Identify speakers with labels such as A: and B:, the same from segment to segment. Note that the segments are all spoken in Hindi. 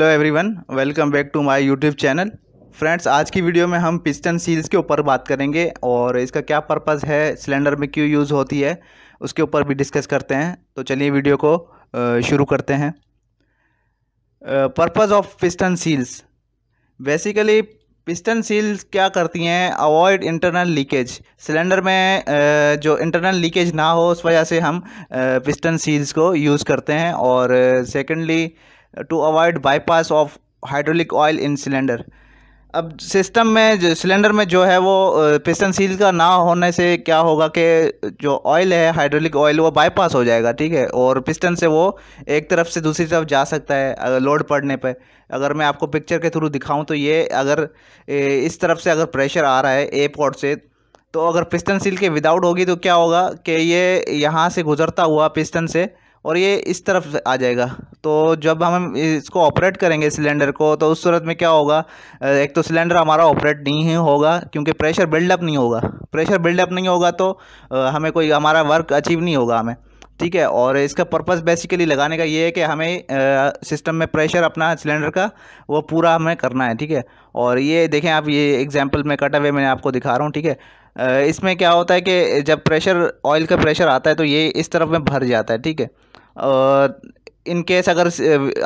A: hello everyone welcome back to my YouTube channel friends आज की वीडियो में हम पिस्टन सील्स के ऊपर बात करेंगे और इसका क्या पर्पस है सिलेंडर में क्यों यूज़ होती है उसके ऊपर भी डिस्कस करते हैं तो चलिए वीडियो को शुरू करते हैं purpose of piston seals basically piston seals क्या करती हैं अवॉइड इंटरनल लीकेज सिलेंडर में जो इंटरनल लीकेज ना हो उस वजह से हम पिस्टन सील्स को यूज़ करते हैं और secondly to avoid bypass of hydraulic oil in cylinder अब सिस्टम में सिलेंडर में जो है वो पिस्टन सील का ना होने से क्या होगा कि जो ऑयल है हाइड्रोलिक ऑयल वो बाईपास हो जाएगा ठीक है और पिस्टन से वो एक तरफ से दूसरी तरफ जा सकता है अगर लोड पड़ने पे अगर मैं आपको पिक्चर के थ्रू दिखाऊं तो ये अगर इस तरफ से अगर प्रेशर आ रहा है ए पॉट से तो अगर पिस्टन सील के विदाउट होगी तो क्या होगा कि ये यहाँ से गुजरता हुआ पिस्टन से और ये इस तरफ आ जाएगा तो जब हम इसको ऑपरेट करेंगे सिलेंडर को तो उस सूरत में क्या होगा एक तो सिलेंडर हमारा ऑपरेट नहीं होगा क्योंकि प्रेशर बिल्डअप नहीं होगा प्रेशर बिल्डअप नहीं होगा तो हमें कोई हमारा वर्क अचीव नहीं होगा हमें ठीक है और इसका पर्पस बेसिकली लगाने का ये है कि हमें सिस्टम में प्रेशर अपना सिलेंडर का वो पूरा हमें करना है ठीक है और ये देखें आप ये एग्जाम्पल में कटा हुए मैंने आपको दिखा रहा हूँ ठीक है इसमें क्या होता है कि जब प्रेशर ऑयल का प्रेशर आता है तो ये इस तरफ में भर जाता है ठीक है और इन केस अगर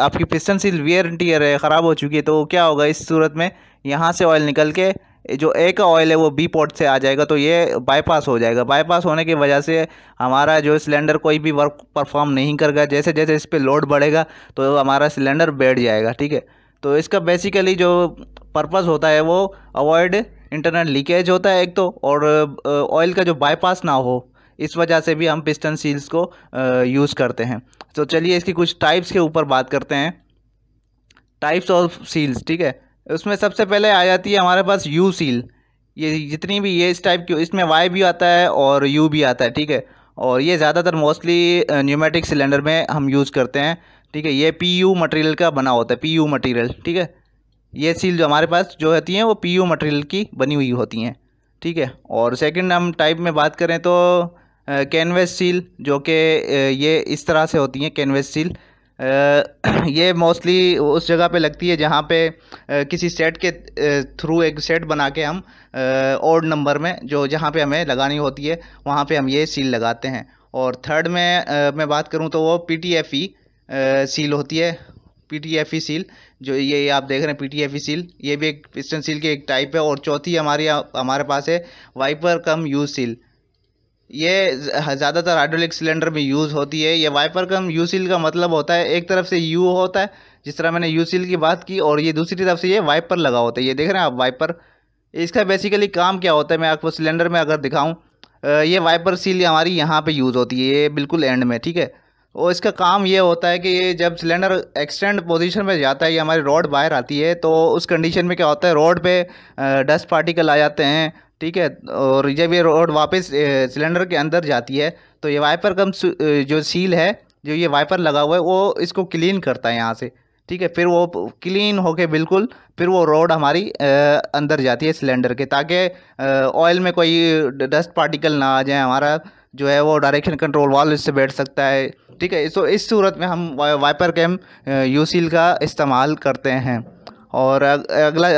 A: आपकी piston seal wear and tear है ख़राब हो चुकी है तो क्या होगा इस सूरत में यहाँ से ऑयल निकल के जो ए का ऑयल है वो बी पोर्ट से आ जाएगा तो ये बाईपास हो जाएगा बाईपास होने की वजह से हमारा जो सिलेंडर कोई भी वर्क परफॉर्म नहीं करेगा जैसे जैसे इस पर लोड बढ़ेगा तो हमारा सिलेंडर बैठ जाएगा ठीक है तो इसका बेसिकली जो पर्पज़ होता है वो अवॉइड इंटरनल लीकेज होता है एक तो और ऑयल का जो बाईपास ना हो इस वजह से भी हम पिस्टन सील्स को यूज़ करते हैं तो चलिए इसकी कुछ टाइप्स के ऊपर बात करते हैं टाइप्स ऑफ सील्स ठीक है उसमें सबसे पहले आ जाती है हमारे पास यू सील ये जितनी भी ये इस टाइप की इसमें वाई भी आता है और यू भी आता है ठीक है और ये ज़्यादातर मोस्टली न्यूमेटिक सिलेंडर में हम यूज़ करते हैं ठीक है ये पी यू मटेरियल का बना होता है पी यू मटेरियल ठीक है ये सील जो हमारे पास जो होती हैं वो पी यू मटेरियल की बनी हुई होती हैं ठीक है और सेकंड हम टाइप में बात करें तो कैनवस सील जो कि ये इस तरह से होती हैं कैनवस सील ये मोस्टली उस जगह पे लगती है जहाँ पे किसी सेट के थ्रू एक सेट बना के हम ओड नंबर में जो जहाँ पे हमें लगानी होती है वहाँ पे हम ये सील लगाते हैं और थर्ड में मैं बात करूँ तो वो P T F E seal होती है P T F E seal जो ये आप देख रहे हैं P T F E seal ये भी एक पिस्टन सील की एक टाइप है और चौथी हमारे हमारे पास है वाइपर कम यूज सील ये ज़्यादातर हाइड्रोलिक सिलेंडर में यूज़ होती है ये वाइपर का यू सील का मतलब होता है एक तरफ से यू होता है जिस तरह मैंने यू सील की बात की और ये दूसरी तरफ से ये वाइपर लगा होता है ये देख रहे हैं आप वाइपर इसका बेसिकली काम क्या होता है मैं आपको सिलेंडर में अगर दिखाऊँ ये वाइपर सील हमारी यहाँ पर यूज़ होती है ये बिल्कुल एंड में ठीक है और इसका काम ये होता है कि ये जब सिलेंडर एक्सटेंड पोजीशन में जाता है या हमारी रोड बाहर आती है तो उस कंडीशन में क्या होता है रोड पे डस्ट पार्टिकल आ जाते हैं ठीक है और जब ये रोड वापस सिलेंडर के अंदर जाती है तो ये वाइपर कम जो सील है जो ये वाइपर लगा हुआ है वो इसको क्लीन करता है यहाँ से ठीक है फिर वो क्लीन होके बिल्कुल फिर वो रोड हमारी अंदर जाती है सिलेंडर के ताकि ऑयल में कोई डस्ट पार्टिकल ना आ जाए हमारा जो है वो डायरेक्शन कंट्रोल वाल इससे बैठ सकता है ठीक है इस सूरत में हम वाइपर कैम सील का इस्तेमाल करते हैं और अगला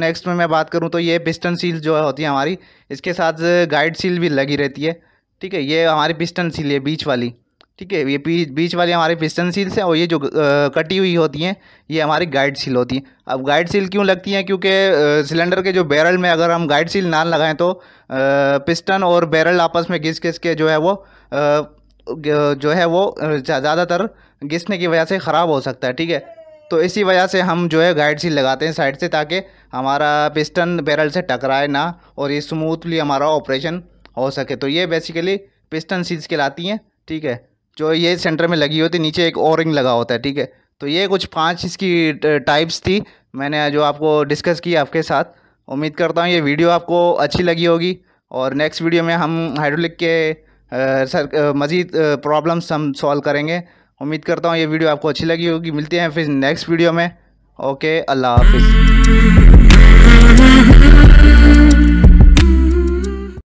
A: नेक्स्ट में मैं बात करूँ तो ये पिस्टन सील जो होती है हमारी इसके साथ गाइड सील भी लगी रहती है ठीक है ये हमारी पिस्टन सील है बीच वाली ठीक है ये बीच वाली हमारी पिस्टन सील्स हैं और ये जो कटी हुई होती हैं ये हमारी गाइड सील होती हैं अब गाइड सील क्यों लगती हैं क्योंकि सिलेंडर के जो बैरल में अगर हम गाइड सील ना लगाएं तो पिस्टन और बैरल आपस में घिस घिस के जो है वो जो है वो ज़्यादातर घिसने की वजह से ख़राब हो सकता है ठीक है तो इसी वजह से हम जो है गाइड सील लगाते हैं साइड से ताकि हमारा पिस्टन बैरल से टकराए ना और ये स्मूथली हमारा ऑपरेशन हो सके तो ये बेसिकली पिस्टन सील्स कहलाती हैं ठीक है जो ये सेंटर में लगी होती नीचे एक रिंग लगा होता है ठीक है तो ये कुछ पांच इसकी टाइप्स थी मैंने जो आपको डिस्कस की आपके साथ उम्मीद करता हूँ ये वीडियो आपको अच्छी लगी होगी और नेक्स्ट वीडियो में हम हाइड्रोलिक के मज़ीद प्रॉब्लम्स हम सॉल्व करेंगे उम्मीद करता हूँ ये वीडियो आपको अच्छी लगी होगी मिलते हैं फिर नेक्स्ट वीडियो में ओके अल्लाह हाफिज़